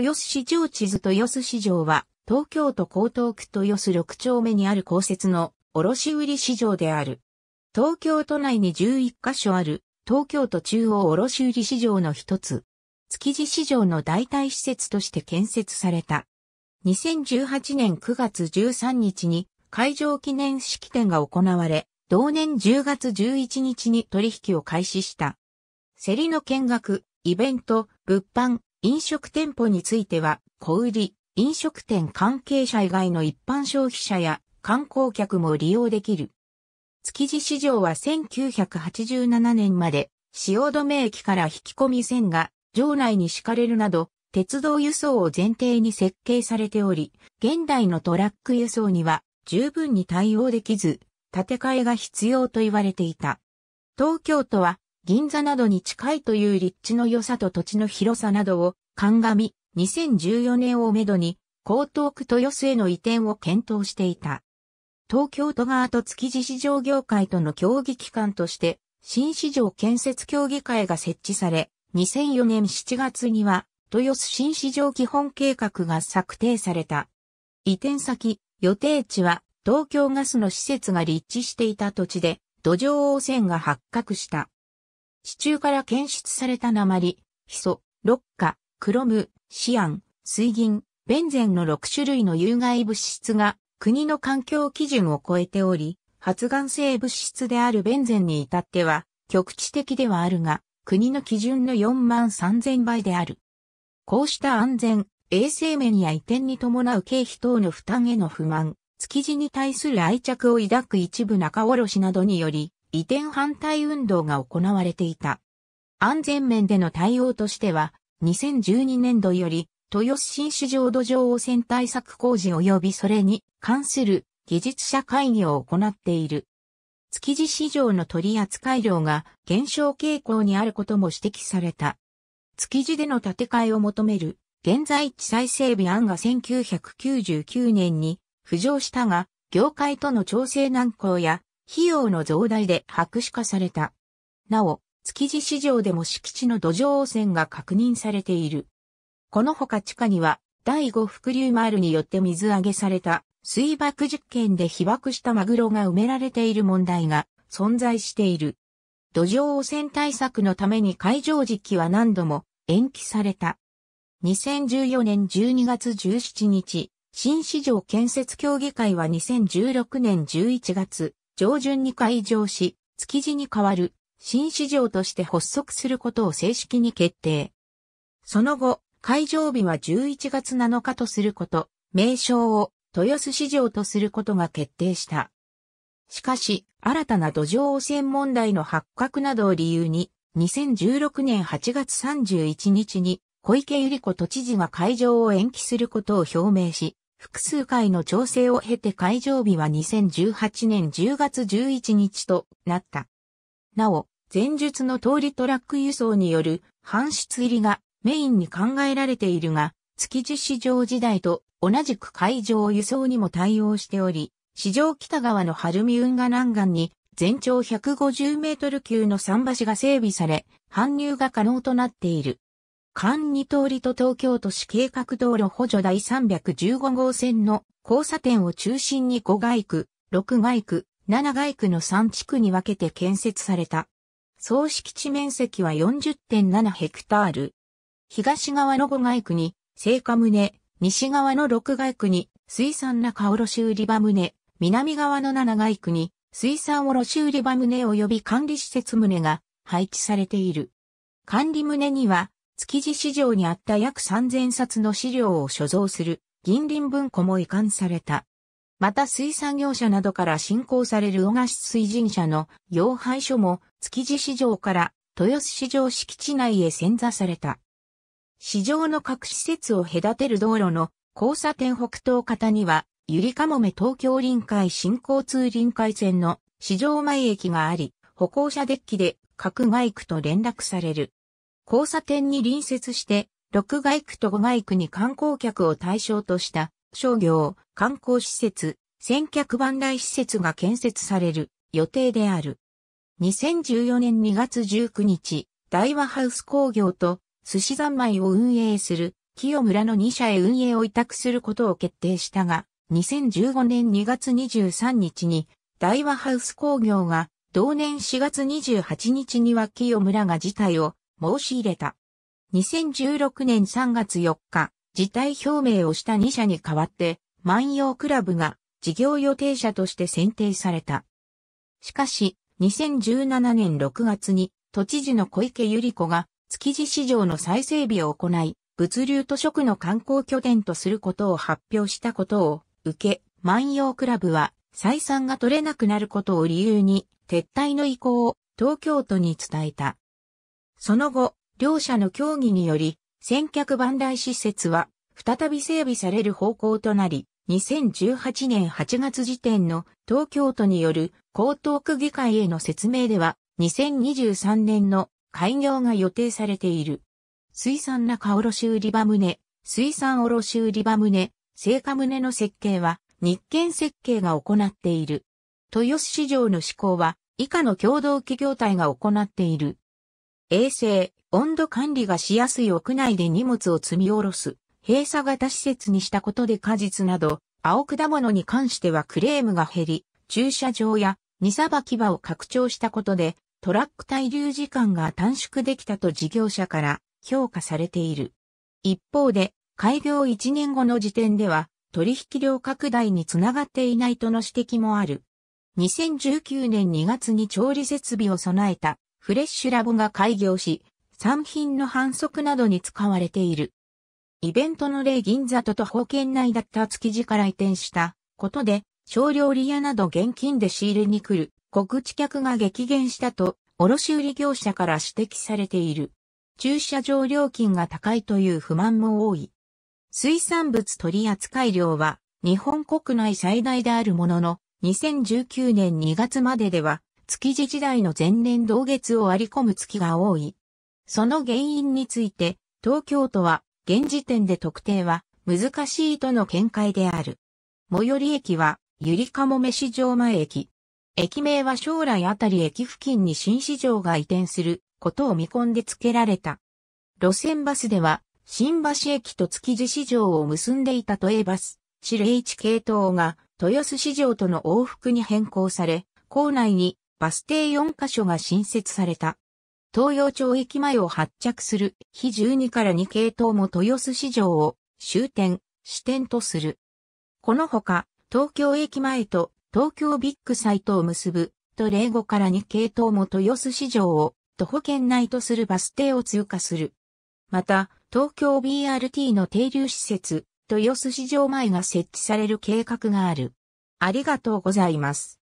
豊洲市場地図豊洲市場は、東京都江東区豊洲6丁目にある公設の卸売市場である。東京都内に11カ所ある東京都中央卸売市場の一つ。築地市場の代替施設として建設された。2018年9月13日に会場記念式典が行われ、同年10月11日に取引を開始した。競りの見学、イベント、物販、飲食店舗については、小売、飲食店関係者以外の一般消費者や観光客も利用できる。築地市場は1987年まで、止め駅から引き込み線が、場内に敷かれるなど、鉄道輸送を前提に設計されており、現代のトラック輸送には十分に対応できず、建て替えが必要と言われていた。東京都は銀座などに近いという立地の良さと土地の広さなどを鑑み、2014年をめどに、江東区豊洲への移転を検討していた。東京都側と築地市場業界との協議機関として、新市場建設協議会が設置され、2004年7月には、豊洲新市場基本計画が策定された。移転先、予定地は、東京ガスの施設が立地していた土地で、土壌汚染が発覚した。地中から検出された鉛、ヒ素、六価、クロム、シアン、水銀、ベンゼンの6種類の有害物質が国の環境基準を超えており、発がん性物質であるベンゼンに至っては局地的ではあるが、国の基準の4万3000倍である。こうした安全、衛生面や移転に伴う経費等の負担への不満、築地に対する愛着を抱く一部仲卸などにより、移転反対運動が行われていた。安全面での対応としては、2012年度より、豊洲新市場土壌汚染対策工事及びそれに関する技術者会議を行っている。築地市場の取扱量が減少傾向にあることも指摘された。築地での建て替えを求める現在地再整備案が1999年に浮上したが、業界との調整難航や費用の増大で白紙化された。なお、築地市場でも敷地の土壌汚染が確認されている。このほか地下には、第五福竜丸によって水揚げされた水爆実験で被爆したマグロが埋められている問題が存在している。土壌汚染対策のために会場時期は何度も延期された。2014年12月17日、新市場建設協議会は2016年11月上旬に会場し、築地に代わる新市場として発足することを正式に決定。その後、会場日は11月7日とすること、名称を豊洲市場とすることが決定した。しかし、新たな土壌汚染問題の発覚などを理由に、2016年8月31日に小池百合子都知事が会場を延期することを表明し、複数回の調整を経て会場日は2018年10月11日となった。なお、前述の通りトラック輸送による搬出入りがメインに考えられているが、築地市場時代と同じく海上輸送にも対応しており、市場北側の晴海運河南岸に全長150メートル級の桟橋が整備され、搬入が可能となっている。関二通りと東京都市計画道路補助第315号線の交差点を中心に5街区、6街区、7街区の3地区に分けて建設された。総敷地面積は40.7ヘクタール。東側の五街区に、聖火棟、西側の六街区に、水産中卸売場棟、南側の七街区に、水産卸売場棟及び管理施設棟が配置されている。管理棟には、築地市場にあった約3000冊の資料を所蔵する、銀林文庫も移管された。また水産業者などから信仰される小菓子水神社の洋廃所も築地市場から豊洲市場敷地内へ潜座された。市場の各施設を隔てる道路の交差点北東方には、ゆりかもめ東京臨海新交通臨海線の市場前駅があり、歩行者デッキで各外区と連絡される。交差点に隣接して、6外区と5外区に観光客を対象とした商業、観光施設、先客万来施設が建設される予定である。2014年2月19日、大和ハウス工業と寿司三昧を運営する清村の2社へ運営を委託することを決定したが、2015年2月23日に大和ハウス工業が同年4月28日には清村が辞退を申し入れた。2016年3月4日、辞退表明をした2社に代わって、万葉クラブが事業予定者として選定された。しかし、2017年6月に都知事の小池百合子が築地市場の再整備を行い、物流と食の観光拠点とすることを発表したことを受け、万葉クラブは採算が取れなくなることを理由に撤退の意向を東京都に伝えた。その後、両社の協議により、先客万台施設は再び整備される方向となり、2018年8月時点の東京都による江東区議会への説明では、2023年の開業が予定されている。水産中卸売場棟、水産卸売場棟、成果棟の設計は、日建設計が行っている。豊洲市場の施行は、以下の共同企業体が行っている。衛星、温度管理がしやすい屋内で荷物を積み下ろす、閉鎖型施設にしたことで果実など、青果物に関してはクレームが減り、駐車場や荷さばき場を拡張したことで、トラック滞留時間が短縮できたと事業者から評価されている。一方で、開業1年後の時点では、取引量拡大につながっていないとの指摘もある。2019年2月に調理設備を備えたフレッシュラボが開業し、産品の販促などに使われている。イベントの例銀座と徒歩圏内だった築地から移転したことで、少量リ屋など現金で仕入れに来る小口客が激減したと、卸売業者から指摘されている。駐車場料金が高いという不満も多い。水産物取扱量は日本国内最大であるものの、2019年2月まででは、築地時代の前年同月を割り込む月が多い。その原因について、東京都は、現時点で特定は難しいとの見解である。最寄り駅は、ゆりかもめ市場前駅。駅名は将来あたり駅付近に新市場が移転することを見込んで付けられた。路線バスでは、新橋駅と築地市場を結んでいた都営バス、市霊一系統が豊洲市場との往復に変更され、構内にバス停4カ所が新設された。東洋町駅前を発着する非12から2系統も豊洲市場を終点、支点とする。このほか、東京駅前と東京ビッグサイトを結ぶ、と令5から2系統も豊洲市場を徒歩圏内とするバス停を通過する。また、東京 BRT の停留施設、豊洲市場前が設置される計画がある。ありがとうございます。